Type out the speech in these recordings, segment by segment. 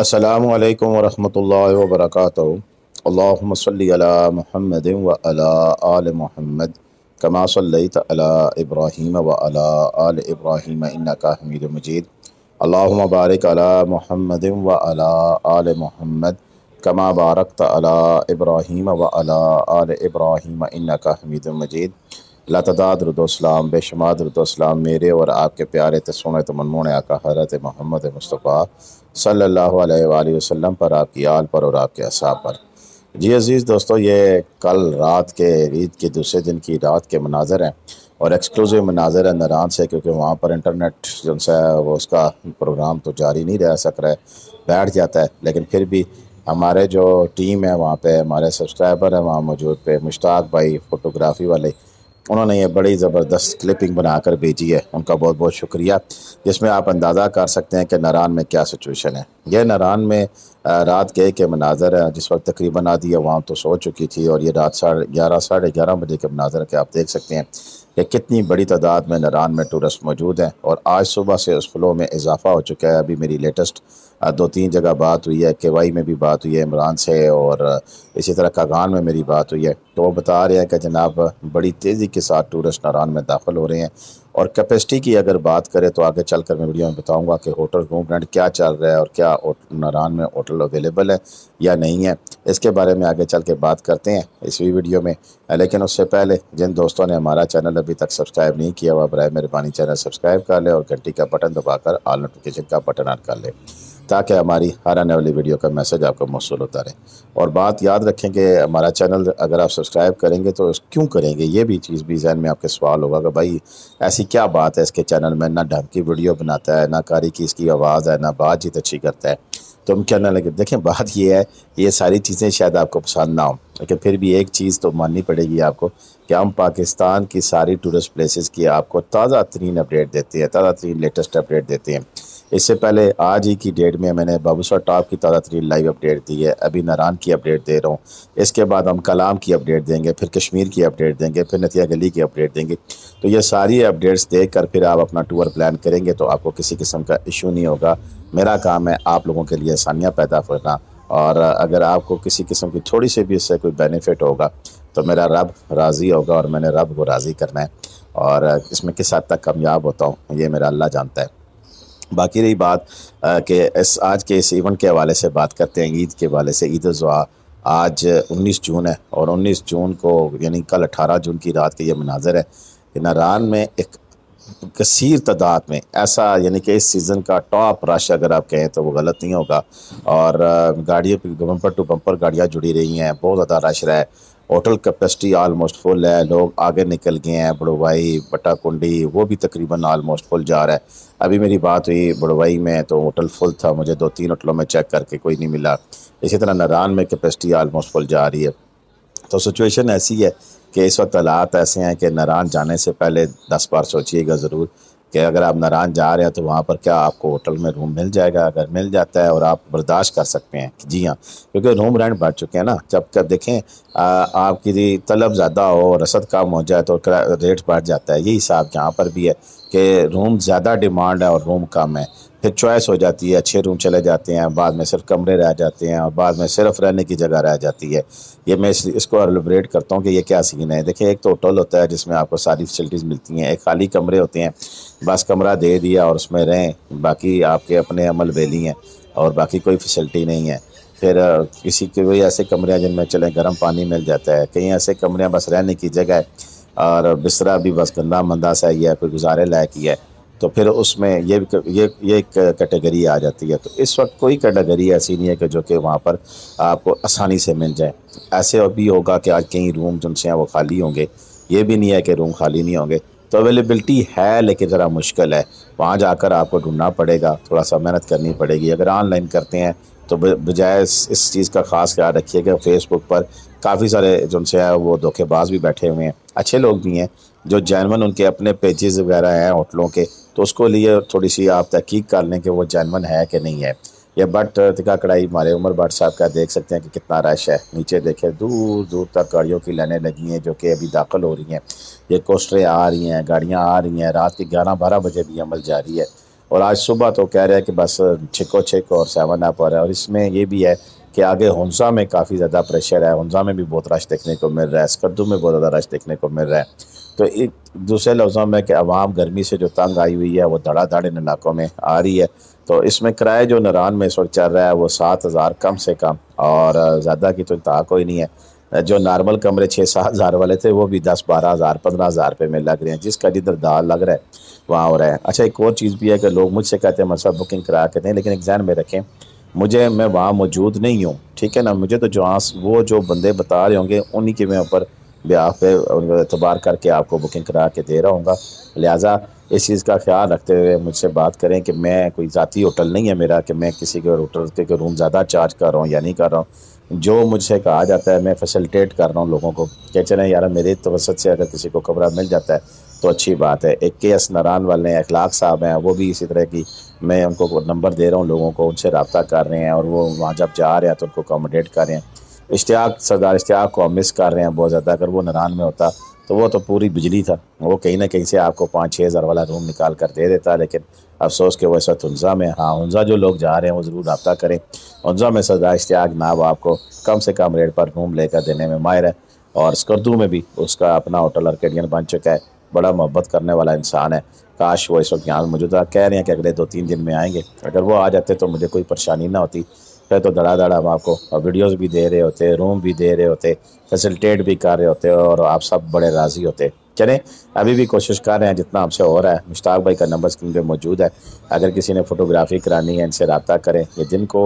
अस्सलाम वालेकुम रहमतुल्लाहि व बरकातहू अल्लाहुम्मा सल्लि अला मुहम्मद व अला आल मुहम्मद कमा सल्लैत अला इब्राहीम व अला आल इब्राहीम इन्नका हमीद मजीद अल्लाहुम्मा बारिक अला मुहम्मद व अला आल मुहम्मद कमा बारकत अला इब्राहीम व अला आल इब्राहीम इन्नका मजीद लातदाद रुदोसलाम बेशुमार रुदोसलाम मेरे और आपके प्यारे तस्वन तमनमोन आका हरत महमद मुस्तफ़ा सल्लल्लाहु अलैहि वसल्लम पर आपकी आल पर और आपके असाब पर जी अज़ीज़ दोस्तों ये कल रात के ईद के दूसरे दिन की रात के मनाजर हैं और एक्सक्लूसिव मनाजर है नरान से क्योंकि वहाँ पर इंटरनेट जो है वो उसका प्रोग्राम तो जारी नहीं रह सक रहा है बैठ जाता है लेकिन फिर भी हमारे जो टीम है वहाँ पे हमारे सब्सक्राइबर हैं वहाँ मौजूद पे मुश्ताक भाई फ़ोटोग्राफ़ी वाले उन्होंने ये बड़ी ज़बरदस्त क्लिपिंग बनाकर भेजी है उनका बहुत बहुत शुक्रिया जिसमें आप अंदाज़ा कर सकते हैं कि नारान में क्या सिचुएशन है यह नारान में रात गए के मनाजर है जिस वक्त तकरीबन आधी आवाम तो सो चुकी थी और ये रात साढ़े ग्यारह साढ़े ग्यारह बजे के मनाजर के आप देख सकते हैं कि कितनी बड़ी तादाद में नरान में टूरिस्ट मौजूद हैं और आज सुबह से उस फ्लो में इजाफा हो चुका है अभी मेरी लेटेस्ट दो तीन जगह बात हुई है केवाई में भी बात हुई है इमरान से और इसी तरह कागान में मेरी बात हुई है तो वो बता रहे हैं कि जनाब बड़ी तेज़ी के साथ टूरिस्ट नारान में दाखिल हो रहे हैं और कैपेसिटी की अगर बात करें तो आगे चल कर मैं वीडियो में बताऊंगा कि होटल रूम रेंट क्या चल रहा है और क्या नारान में होटल अवेलेबल है या नहीं है इसके बारे में आगे चल के बात करते हैं इसी वीडियो में लेकिन उससे पहले जिन दोस्तों ने हमारा चैनल अभी तक सब्सक्राइब नहीं किया वह बर मेहरबानी चैनल सब्सक्राइब कर लें और घंटी का बटन दबाकर ऑल नोटिफिकेशन का बटन ऑन कर लें ताकि हमारी हर आने वाली वीडियो का मैसेज आपको मौसू होता रहे और बात याद रखें कि हमारा चैनल अगर आप सब्सक्राइब करेंगे तो क्यों करेंगे ये भी चीज़ भी जहन में आपके सवाल होगा कि भाई ऐसी क्या बात है इसके चैनल में ना ढंग की वीडियो बनाता है ना कारी की इसकी आवाज़ है ना बातचीत अच्छी करता है तो हम क्या ना लगे देखें बात यह है ये सारी चीज़ें शायद आपको पसंद ना हो लेकिन फिर भी एक चीज़ तो माननी पड़ेगी आपको कि हम पाकिस्तान की सारी टूरिस्ट प्लेसेस की आपको ताज़ा तरीन अपडेट देते हैं ताज़ा तरीन लेटेस्ट अपडेट देते हैं इससे पहले आज ही की डेट में मैंने बाबूसा टॉप की ताज़ा तरीन लाइव अपडेट दी है अभी नारान की अपडेट दे रहा हूँ इसके बाद हम कलाम की अपडेट देंगे फिर कश्मीर की अपडेट देंगे फिर नतिया गली की अपडेट देंगे तो ये सारी अपडेट्स देख कर फिर आप अपना टूर प्लान करेंगे तो आपको किसी किस्म का इशू नहीं होगा मेरा काम है आप लोगों के लिए आसानियाँ पैदा करना और अगर आपको किसी किस्म की थोड़ी सी भी इससे कोई बेनिफिट होगा तो मेरा रब राज़ी होगा और मैंने रब को राज़ी करना है और इसमें किस हद तक कामयाब होता हूँ ये मेरा अल्लाह जानता है बाकी रही बात कि इस आज के इस इवेंट के हवाले से बात करते हैं ईद के हवाले से ईद अजवा आज 19 जून है और 19 जून को यानी कल 18 जून की रात के ये मनाजर है कि नारान में एक कसर तादाद में ऐसा यानी कि इस सीज़न का टॉप रश अगर आप कहें तो वो गलत नहीं होगा और गाड़ियों पर बम्पर टू बम्पर गाड़ियाँ जुड़ी रही हैं बहुत ज़्यादा रश रहा है होटल कैपेसिटी आलमोस्ट फुल है लोग आगे निकल गए हैं बड़वाई कुंडी वो भी तकरीबन आलमोस्ट फुल जा रहा है अभी मेरी बात हुई बड़वाई में तो होटल फुल था मुझे दो तीन होटलों में चेक करके कोई नहीं मिला इसी तरह नारान में कैपेसिटी आलमोस्ट फुल जा रही है तो सिचुएशन ऐसी है कि इस वक्त हालात ऐसे हैं कि नारान जाने से पहले दस बार सोचिएगा ज़रूर कि अगर आप नारायण जा रहे हैं तो वहाँ पर क्या आपको होटल में रूम मिल जाएगा अगर मिल जाता है और आप बर्दाश्त कर सकते हैं जी हाँ क्योंकि रूम रेंट बढ़ चुके हैं ना जब कब देखें आ, आपकी तलब ज़्यादा हो रसद कम हो जाए तो रेट बढ़ जाता है ये हिसाब यहाँ पर भी है कि रूम ज़्यादा डिमांड है और रूम कम है फिर चॉइस हो जाती है अच्छे रूम चले जाते हैं बाद में सिर्फ कमरे रह जाते हैं और बाद में सिर्फ रहने की जगह रह जाती है ये मैं इस, इसको एलिब्रेट करता हूँ कि ये क्या सीन है देखिए एक तो होटल होता है जिसमें आपको सारी फैसिलिटीज़ मिलती हैं एक खाली कमरे होते हैं बस कमरा दे दिया और उसमें रहें बाकी आपके अपने अमल वेली हैं और बाकी कोई फैसिलिटी नहीं है फिर किसी के वही ऐसे कमरे हैं जिनमें चले गर्म पानी मिल जाता है कहीं ऐसे कमरे बस रहने की जगह है और बिस्तरा भी बस गंदा मंदा सा ही है कोई गुजारे लायक ही है तो फिर उसमें ये ये ये कैटेगरी आ जाती है तो इस वक्त कोई कैटेगरी ऐसी नहीं है कि जो कि वहाँ पर आपको आसानी से मिल जाए ऐसे भी होगा कि आज कहीं रूम जिनसे हैं वो खाली होंगे ये भी नहीं है कि रूम खाली नहीं होंगे तो अवेलेबिलिटी है लेकिन ज़रा मुश्किल है वहाँ जाकर आपको ढूंढना पड़ेगा थोड़ा सा मेहनत करनी पड़ेगी अगर ऑनलाइन करते हैं तो बजाय इस, चीज़ का ख़ास ख्याल रखिए कि फेसबुक पर काफ़ी सारे जिनसे है वो धोखेबाज भी बैठे हुए हैं अच्छे लोग भी हैं जो जैन उनके अपने पेजेस वगैरह हैं होटलों के तो उसको लिए थोड़ी सी आप तहकीक कर लें कि वो जानवन है कि नहीं है यह बट तिका कड़ाई मारे उमर भट्ट साहब का देख सकते हैं कि कितना रश है नीचे देखें दूर दूर तक गाड़ियों की लाइनें लगी हैं जो कि अभी दाखिल हो रही हैं ये कोस्टरें आ रही हैं गाड़ियाँ आ रही हैं रात के ग्यारह बारह बजे भी अमल जारी है और आज सुबह तो कह रहे हैं कि बस छिको छिक और सेवन अप है और इसमें ये भी है कि आगे हंसा में काफ़ी ज़्यादा प्रेशर है हंसा में भी बहुत रश देखने को मिल रहा है स्कर्दू में बहुत ज़्यादा रश देखने को मिल रहा है तो एक दूसरे लफ्ज़ों में कि आवाम गर्मी से जो तंग आई हुई है वो धड़ाधड़ इन इलाकों में आ रही है तो इसमें किराया जो नरान में इस वक्त चल रहा है वो सात हज़ार कम से कम और ज़्यादा की तो इंतहा कोई नहीं है जो नॉर्मल कमरे छः सात हज़ार वाले थे वो भी दस बारह हज़ार पंद्रह हज़ार रुपये में लग रहे हैं जिसका जिधर दाल लग रहा है वहाँ हो रहा है अच्छा एक और चीज़ भी है कि लोग मुझसे कहते हैं मसला बुकिंग करा के दें लेकिन एग्जाम में रखें मुझे मैं वहाँ मौजूद नहीं हूँ ठीक है ना मुझे तो जो वो जो बंदे बता रहे होंगे उन्हीं के मैं ऊपर ब्याह पे उनका एतबार करके आपको बुकिंग करा के दे रहा हूँ लिहाजा इस चीज़ का ख्याल रखते हुए मुझसे बात करें कि मैं कोई ज़ाती होटल नहीं है मेरा कि मैं किसी के होटल के रूम ज़्यादा चार्ज कर रहा हूँ या नहीं कर रहा हूँ जो मुझसे कहा जाता है मैं फैसिलिटेट कर रहा हूँ लोगों को कह चले यार मेरे तवसत से अगर किसी को कमरा मिल जाता है तो अच्छी बात है एक के एस नारान वाले हैं अखलाक साहब हैं वो भी इसी तरह की मैं उनको नंबर दे रहा हूँ लोगों को उनसे रबता कर रहे हैं और वो वहाँ जब जा रहे हैं तो उनको अकोमोडेट कर रहे हैं इश्तियाक सरदार इश्तियाक को हम मिस कर रहे हैं बहुत ज़्यादा अगर वो नरान में होता तो वो तो पूरी बिजली था वो कहीं ना कहीं से आपको पाँच छः हज़ार वाला रूम निकाल कर दे देता लेकिन अफसोस के वो इस वक्त हंजा में हाँ हंजा जो लोग जा रहे हैं वो ज़रूर रब्ता करें हंजा में सरदार इश्तियाक नाब आपको कम से कम रेट पर रूम लेकर देने में माहिर है और स्कर्दू में भी उसका अपना होटल अर्केडियन बन चुका है बड़ा मोहब्बत करने वाला इंसान है काश वो इस वक्त यहाँ मौजूदा कह रहे हैं कि अगले दो तीन दिन में आएंगे अगर वो आ जाते तो मुझे कोई परेशानी ना होती फिर तो धड़ा धड़ा हम आपको वीडियोस भी दे रहे होते रूम भी दे रहे होते फैसिलिटेट भी कर रहे होते और आप सब बड़े राज़ी होते चलें अभी भी कोशिश कर रहे हैं जितना आपसे हो रहा है मुश्ताक भाई का नंबर स्क्रीन पे मौजूद है अगर किसी ने फ़ोटोग्राफी करानी है इनसे रबा करें ये दिन को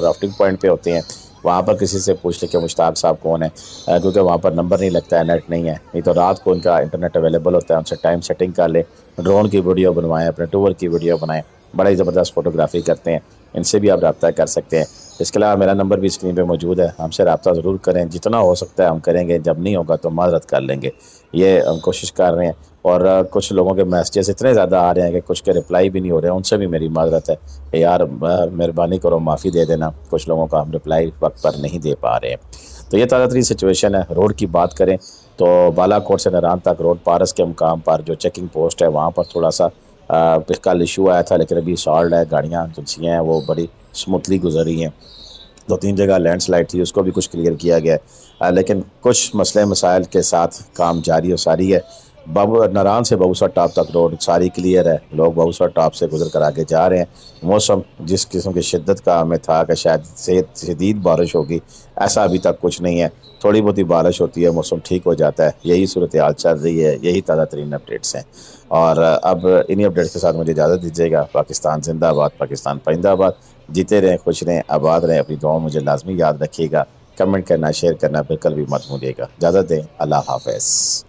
ड्राफ्टिंग पॉइंट पे होते हैं वहाँ पर किसी से पूछ लें कि मुश्ताक साहब कौन है क्योंकि वहाँ पर नंबर नहीं लगता है नेट नहीं है नहीं तो रात को उनका इंटरनेट अवेलेबल होता है उनसे टाइम सेटिंग कर लें ड्रोन की वीडियो बनवाएं अपने टूर की वीडियो बनाएँ बड़ा ही ज़बरदस्त फोटोग्राफी करते हैं इनसे भी आप रबता कर सकते हैं इसके अलावा मेरा नंबर भी स्क्रीन पे मौजूद है हमसे रबता ज़रूर करें जितना हो सकता है हम करेंगे जब नहीं होगा तो माजरत कर लेंगे ये हम कोशिश कर रहे हैं और कुछ लोगों के मैसेजेस इतने ज़्यादा आ रहे हैं कि कुछ के रिप्लाई भी नहीं हो रहे हैं उनसे भी मेरी माजरत है कि यार मेहरबानी करो माफ़ी दे देना कुछ लोगों का हम रिप्लाई वक्त पर नहीं दे पा रहे हैं तो ये ताज़ा तरीन सिचुएशन है रोड की बात करें तो बालाकोट से नरान तक रोड पारस के मुकाम पर जो चेकिंग पोस्ट है वहाँ पर थोड़ा सा फिर कल इशू आया था लेकिन अभी सॉल्ड है गाड़ियाँ जिनसी हैं वो बड़ी स्मूथली गुजरी हैं दो तीन जगह लैंड स्लाइड थी उसको भी कुछ क्लियर किया गया है लेकिन कुछ मसले मसाइल के साथ काम जारी और सारी है बाबू नरान से बाबूसा टॉप तक रोड सारी क्लियर है लोग बाबूसा टॉप से गुजर कर आगे जा रहे हैं मौसम जिस किस्म की शिद्दत का हमें था कि शायद शदीद बारिश होगी ऐसा अभी तक कुछ नहीं है थोड़ी बहुत ही बारिश होती है मौसम ठीक हो जाता है यही सूरत हाल चल रही है यही ताज़ा तरीन अपडेट्स हैं और अब इन्हीं अपडेट्स के साथ मुझे इजाज़त दीजिएगा पाकिस्तान जिंदाबाद पाकिस्तान परिंदाबाद जीते रहें खुश रहें आबाद रहें अपनी दुआ मुझे लाजमी याद रखिएगा कमेंट करना शेयर करना बिल्कुल भी मत भूलिएगा इजाज़त दें अल्लाह हाफ